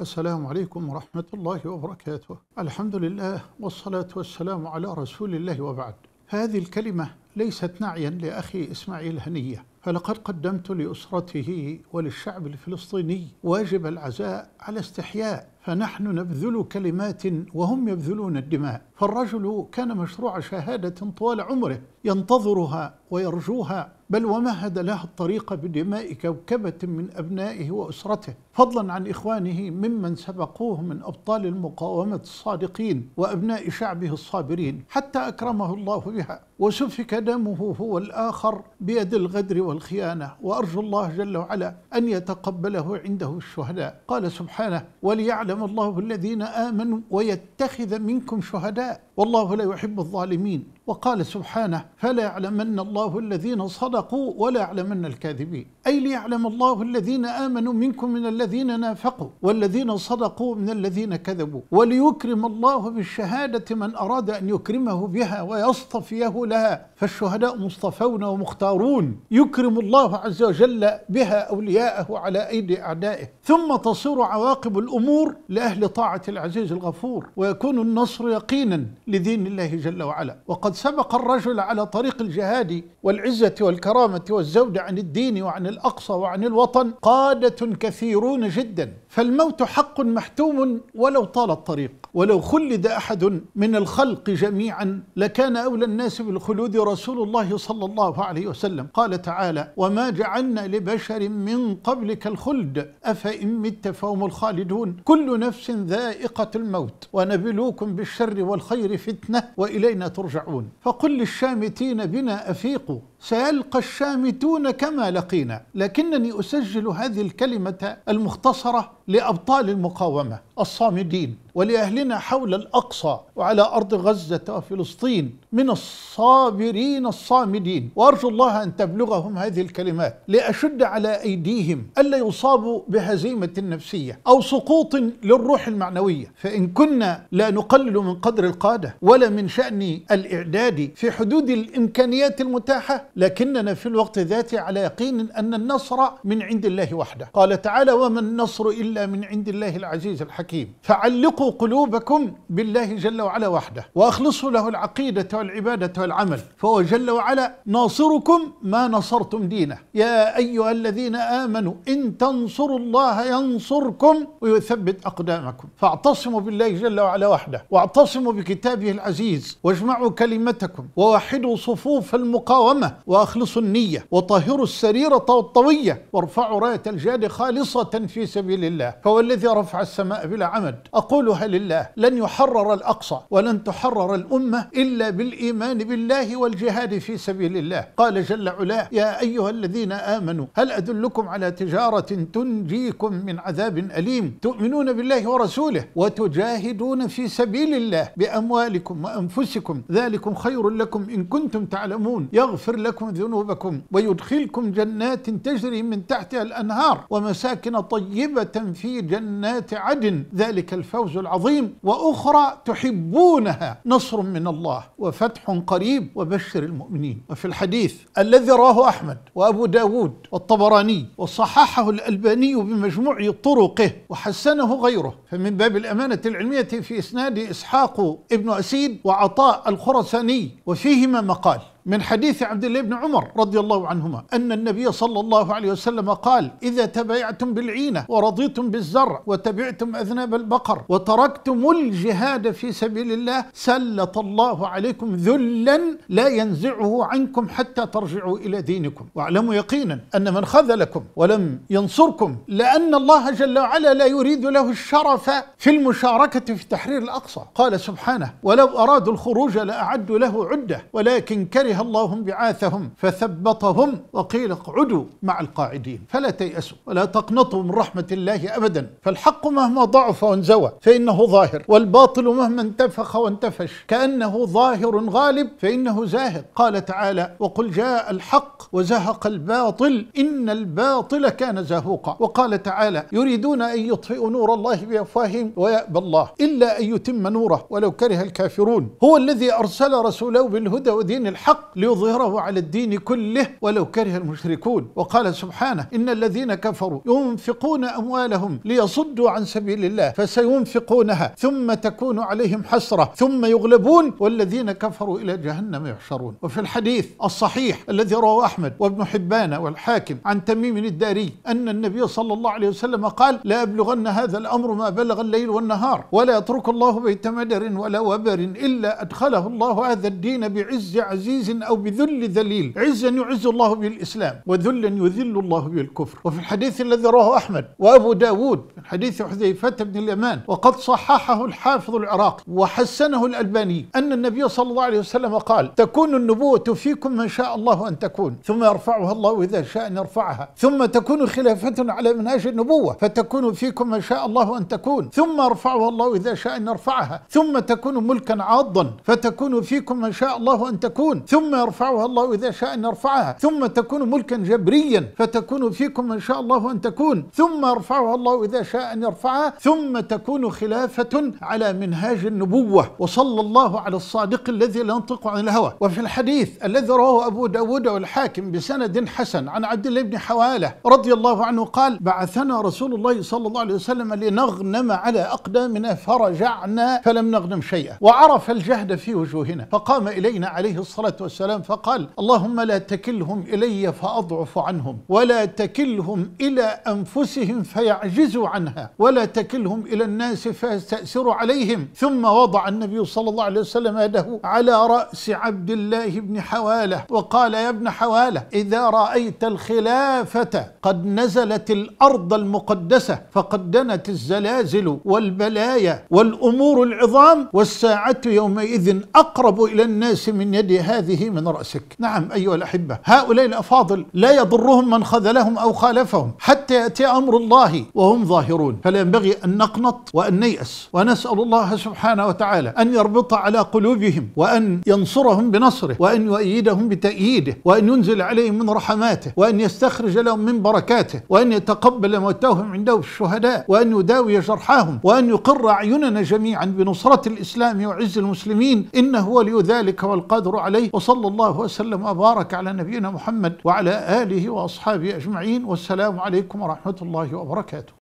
السلام عليكم ورحمة الله وبركاته الحمد لله والصلاة والسلام على رسول الله وبعد هذه الكلمة ليست نعيا لأخي إسماعيل هنية فلقد قدمت لأسرته وللشعب الفلسطيني واجب العزاء على استحياء فنحن نبذل كلمات وهم يبذلون الدماء فالرجل كان مشروع شهادة طوال عمره ينتظرها ويرجوها بل ومهد لها الطريق بدماء كوكبة من أبنائه وأسرته فضلا عن إخوانه ممن سبقوه من أبطال المقاومة الصادقين وأبناء شعبه الصابرين حتى أكرمه الله بها وسفك دمه هو الآخر بيد الغدر والخيانة وأرجو الله جل وعلا أن يتقبله عنده الشهداء قال سبحانه وليعلم يعلم الله الذين آمنوا ويتخذ منكم شهداء والله لا يحب الظالمين وقال سبحانه فلا يعلمن الله الذين صدقوا ولا يعلمن الكاذبين أي ليعلم الله الذين آمنوا منكم من الذين نافقوا والذين صدقوا من الذين كذبوا وليكرم الله بالشهادة من أراد أن يكرمه بها ويصطفيه لها فالشهداء مصطفون ومختارون يكرم الله عز وجل بها أولياءه على أيدي أعدائه ثم تصير عواقب الأمور لأهل طاعة العزيز الغفور ويكون النصر يقينا لدين الله جل وعلا وقد سبق الرجل على طريق الجهاد والعزة والكرامة والزود عن الدين وعن الأقصى وعن الوطن قادة كثيرون جدا فالموت حق محتوم ولو طال الطريق ولو خلد أحد من الخلق جميعا لكان أولى الناس بالخلود رسول الله صلى الله عليه وسلم قال تعالى وما جعلنا لبشر من قبلك الخلد أفإن مت فهم الخالدون كل نفس ذائقة الموت ونبلوكم بالشر والخير فتنة وإلينا ترجعون فقل للشامتين بنا أفيقوا سيلقى الشامتون كما لقينا لكنني أسجل هذه الكلمة المختصرة لأبطال المقاومة الصامدين ولأهلنا حول الأقصى وعلى أرض غزة وفلسطين من الصابرين الصامدين وأرجو الله أن تبلغهم هذه الكلمات لأشد على أيديهم ألا يصابوا بهزيمة نفسية أو سقوط للروح المعنوية فإن كنا لا نقلل من قدر القادة ولا من شأن الإعداد في حدود الإمكانيات المتاحة لكننا في الوقت ذاته على يقين أن النصر من عند الله وحده قال تعالى وما النصر إلا من عند الله العزيز الحكيم فعلقوا قلوبكم بالله جل وعلا وحده وأخلصوا له العقيدة والعبادة والعمل فهو جل وعلا ناصركم ما نصرتم دينه يا أيها الذين آمنوا إن تنصروا الله ينصركم ويثبت أقدامكم فاعتصموا بالله جل وعلا وحده واعتصموا بكتابه العزيز واجمعوا كلمتكم ووحدوا صفوف المقاومة وأخلصوا النية وطهروا السريرة والطوية وارفعوا راية الجاد خالصة في سبيل الله هو الذي رفع السماء بلا عمد أقولها لله لن يحرر الأقصى ولن تحرر الأمة إلا بالإيمان بالله والجهاد في سبيل الله قال جل علاه يا أيها الذين آمنوا هل أدلكم على تجارة تنجيكم من عذاب أليم تؤمنون بالله ورسوله وتجاهدون في سبيل الله بأموالكم وأنفسكم ذلكم خير لكم إن كنتم تعلمون يغفر لكم لكم ذنوبكم ويدخلكم جنات تجري من تحتها الأنهار ومساكن طيبة في جنات عدن ذلك الفوز العظيم وأخرى تحبونها نصر من الله وفتح قريب وبشر المؤمنين وفي الحديث الذي رواه أحمد وأبو داود والطبراني وصححه الألباني بمجموع طرقه وحسنه غيره فمن باب الأمانة العلمية في إسناد إسحاق ابن أسيد وعطاء الخرساني وفيهما مقال من حديث عبد الله بن عمر رضي الله عنهما أن النبي صلى الله عليه وسلم قال إذا تبايعتم بالعينة ورضيتم بالزرع وتبعتم أذناب البقر وتركتم الجهاد في سبيل الله سلط الله عليكم ذلا لا ينزعه عنكم حتى ترجعوا إلى دينكم واعلموا يقينا أن من خذلكم ولم ينصركم لأن الله جل وعلا لا يريد له الشرف في المشاركة في تحرير الأقصى قال سبحانه ولو أرادوا الخروج لأعدوا له عدة ولكن كره عليها الله بعاثهم فثبطهم وقيل اقعدوا مع القاعدين فلا تيأسوا ولا تقنطوا من رحمة الله أبدا فالحق مهما ضعف وانزوى فإنه ظاهر والباطل مهما انتفخ وانتفش كأنه ظاهر غالب فإنه زاهق قال تعالى وقل جاء الحق وزهق الباطل إن الباطل كان زهوقا وقال تعالى يريدون أن يطفئوا نور الله بأفواههم ويأبى الله إلا أن يتم نوره ولو كره الكافرون هو الذي أرسل رسوله بالهدى ودين الحق ليظهره على الدين كله ولو كره المشركون وقال سبحانه إن الذين كفروا ينفقون أموالهم ليصدوا عن سبيل الله فسينفقونها ثم تكون عليهم حسرة ثم يغلبون والذين كفروا إلى جهنم يحشرون وفي الحديث الصحيح الذي رواه أحمد وابن حبان والحاكم عن تميم الداري أن النبي صلى الله عليه وسلم قال لا أبلغن هذا الأمر ما بلغ الليل والنهار ولا يترك الله بيت مدر ولا وبر إلا أدخله الله هذا الدين بعز عزيز أو بذل ذليل عزا يعز الله بالإسلام وذلا يذل الله بالكفر وفي الحديث الذي رواه أحمد وأبو داود من حديث حذيفة بن اليمان وقد صححه الحافظ العراقي وحسنه الألباني أن النبي صلى الله عليه وسلم قال تكون النبوة فيكم من شاء الله أن تكون ثم يرفعها الله إذا شاء أن يرفعها ثم تكون خلافة على منهاج النبوة فتكون فيكم من شاء الله أن تكون ثم يرفعها الله إذا شاء أن يرفعها ثم تكون ملكا عاضا فتكون فيكم من شاء الله أن تكون ثم ثم يرفعها الله إذا شاء أن يرفعها ثم تكون ملكا جبريا فتكون فيكم إن شاء الله أن تكون ثم يرفعها الله إذا شاء أن يرفعها ثم تكون خلافة على منهاج النبوة وصلى الله على الصادق الذي لا ينطق عن الهوى وفي الحديث الذي رواه أبو داود والحاكم بسند حسن عن عبد الله بن حوالة رضي الله عنه قال بعثنا رسول الله صلى الله عليه وسلم لنغنم على أقدامنا فرجعنا فلم نغنم شيئا وعرف الجهد في وجوهنا فقام إلينا عليه الصلاة والسلام والسلام فقال اللهم لا تكلهم إلي فأضعف عنهم ولا تكلهم إلى أنفسهم فيعجزوا عنها ولا تكلهم إلى الناس فيستأثروا عليهم ثم وضع النبي صلى الله عليه وسلم يده على رأس عبد الله بن حوالة وقال يا ابن حوالة إذا رأيت الخلافة قد نزلت الأرض المقدسة فقد دنت الزلازل والبلايا والأمور العظام والساعة يومئذ أقرب إلى الناس من يد هذه به من رأسك نعم أيها الأحبة هؤلاء الأفاضل لا يضرهم من خذلهم أو خالفهم حتى يأتي أمر الله وهم ظاهرون فلا ينبغي أن نقنط وأن نيأس ونسأل الله سبحانه وتعالى أن يربط على قلوبهم وأن ينصرهم بنصره وأن يؤيدهم بتأييده وأن ينزل عليهم من رحماته وأن يستخرج لهم من بركاته وأن يتقبل موتاهم عنده في الشهداء وأن يداوي جرحاهم وأن يقر أعيننا جميعا بنصرة الإسلام وعز المسلمين إنه ولي ذلك والقادر عليه وصلى الله وسلم وبارك على نبينا محمد وعلى آله وأصحابه أجمعين والسلام عليكم ورحمة الله وبركاته